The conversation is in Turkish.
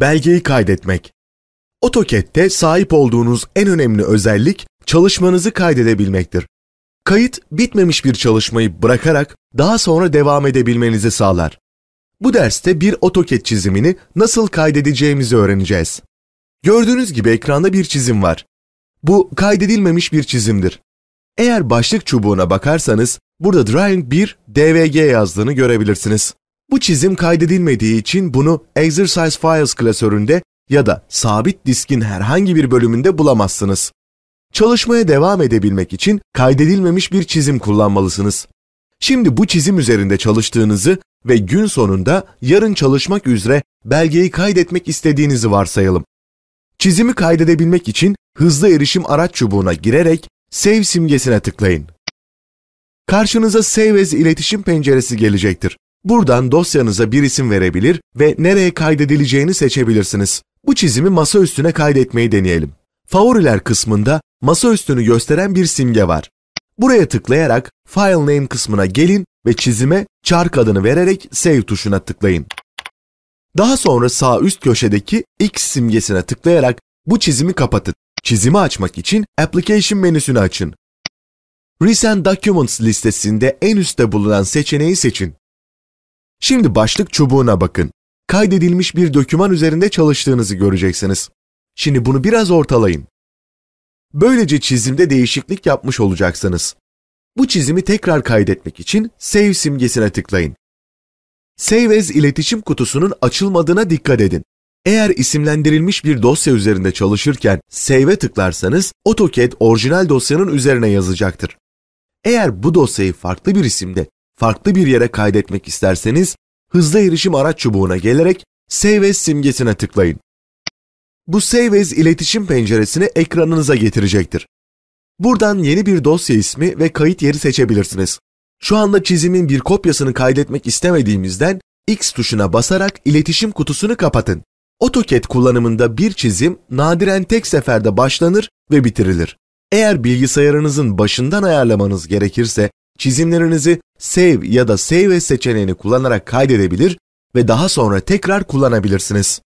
belgeyi kaydetmek. AutoCAD'de sahip olduğunuz en önemli özellik çalışmanızı kaydedebilmektir. Kayıt bitmemiş bir çalışmayı bırakarak daha sonra devam edebilmenizi sağlar. Bu derste bir AutoCAD çizimini nasıl kaydedeceğimizi öğreneceğiz. Gördüğünüz gibi ekranda bir çizim var. Bu kaydedilmemiş bir çizimdir. Eğer başlık çubuğuna bakarsanız burada Drawing 1 DVG yazdığını görebilirsiniz. Bu çizim kaydedilmediği için bunu Exercise Files klasöründe ya da sabit diskin herhangi bir bölümünde bulamazsınız. Çalışmaya devam edebilmek için kaydedilmemiş bir çizim kullanmalısınız. Şimdi bu çizim üzerinde çalıştığınızı ve gün sonunda yarın çalışmak üzere belgeyi kaydetmek istediğinizi varsayalım. Çizimi kaydedebilmek için hızlı erişim araç çubuğuna girerek Save simgesine tıklayın. Karşınıza Save As iletişim penceresi gelecektir. Buradan dosyanıza bir isim verebilir ve nereye kaydedileceğini seçebilirsiniz. Bu çizimi masa üstüne kaydetmeyi deneyelim. Favoriler kısmında masa üstünü gösteren bir simge var. Buraya tıklayarak File Name kısmına gelin ve çizime çark adını vererek Save tuşuna tıklayın. Daha sonra sağ üst köşedeki X simgesine tıklayarak bu çizimi kapatın. Çizimi açmak için Application menüsünü açın. Recent Documents listesinde en üstte bulunan seçeneği seçin. Şimdi başlık çubuğuna bakın. Kaydedilmiş bir döküman üzerinde çalıştığınızı göreceksiniz. Şimdi bunu biraz ortalayın. Böylece çizimde değişiklik yapmış olacaksınız. Bu çizimi tekrar kaydetmek için Save simgesine tıklayın. Save as iletişim kutusunun açılmadığına dikkat edin. Eğer isimlendirilmiş bir dosya üzerinde çalışırken Save'e tıklarsanız AutoCAD orijinal dosyanın üzerine yazacaktır. Eğer bu dosyayı farklı bir isimde farklı bir yere kaydetmek isterseniz hızlı erişim araç çubuğuna gelerek Save As simgesine tıklayın. Bu Save As iletişim penceresini ekranınıza getirecektir. Buradan yeni bir dosya ismi ve kayıt yeri seçebilirsiniz. Şu anda çizimin bir kopyasını kaydetmek istemediğimizden X tuşuna basarak iletişim kutusunu kapatın. AutoCAD kullanımında bir çizim nadiren tek seferde başlanır ve bitirilir. Eğer bilgisayarınızın başından ayarlamanız gerekirse Çizimlerinizi Save ya da Save seçeneğini kullanarak kaydedebilir ve daha sonra tekrar kullanabilirsiniz.